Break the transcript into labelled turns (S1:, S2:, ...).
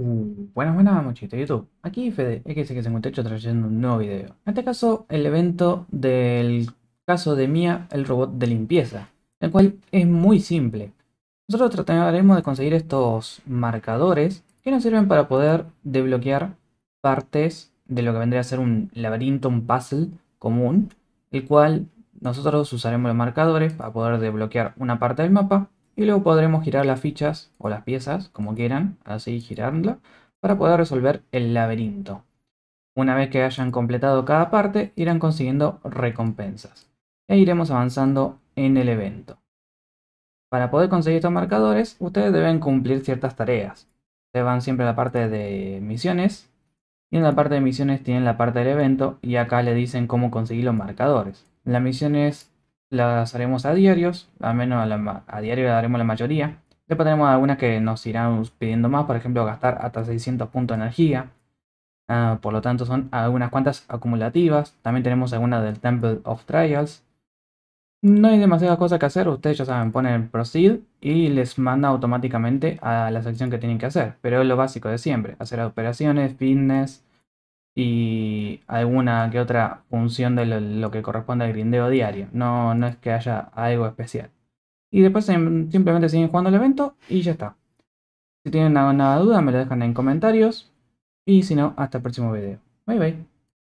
S1: Uh, buenas, buenas, muchachos de YouTube. Aquí Fede, se 58 trayendo un nuevo video. En este caso, el evento del caso de Mia, el robot de limpieza, el cual es muy simple. Nosotros trataremos de conseguir estos marcadores que nos sirven para poder desbloquear partes de lo que vendría a ser un laberinto, un puzzle común, el cual nosotros usaremos los marcadores para poder desbloquear una parte del mapa y luego podremos girar las fichas o las piezas, como quieran, así girando, para poder resolver el laberinto. Una vez que hayan completado cada parte, irán consiguiendo recompensas. E iremos avanzando en el evento. Para poder conseguir estos marcadores, ustedes deben cumplir ciertas tareas. Se van siempre a la parte de misiones, y en la parte de misiones tienen la parte del evento, y acá le dicen cómo conseguir los marcadores. La misión es las haremos a diarios, al menos a, diario le diario la mayoría. Después tenemos algunas que nos irán pidiendo más, por ejemplo, gastar hasta 600 puntos de energía. Ah, por lo tanto, son algunas cuantas acumulativas. También tenemos algunas del Temple of Trials. No hay demasiadas cosas que hacer, ustedes ya saben, ponen proceed y les manda automáticamente a la sección que tienen que hacer. Pero es lo básico de siempre, hacer operaciones, fitness, y alguna que otra función de lo, que corresponde al grindeo diario. No, no es que haya algo especial. Y después em, simplemente siguen jugando el evento y ya está. Si tienen alguna duda me lo dejan en comentarios. Y si no, hasta el próximo video. Bye bye.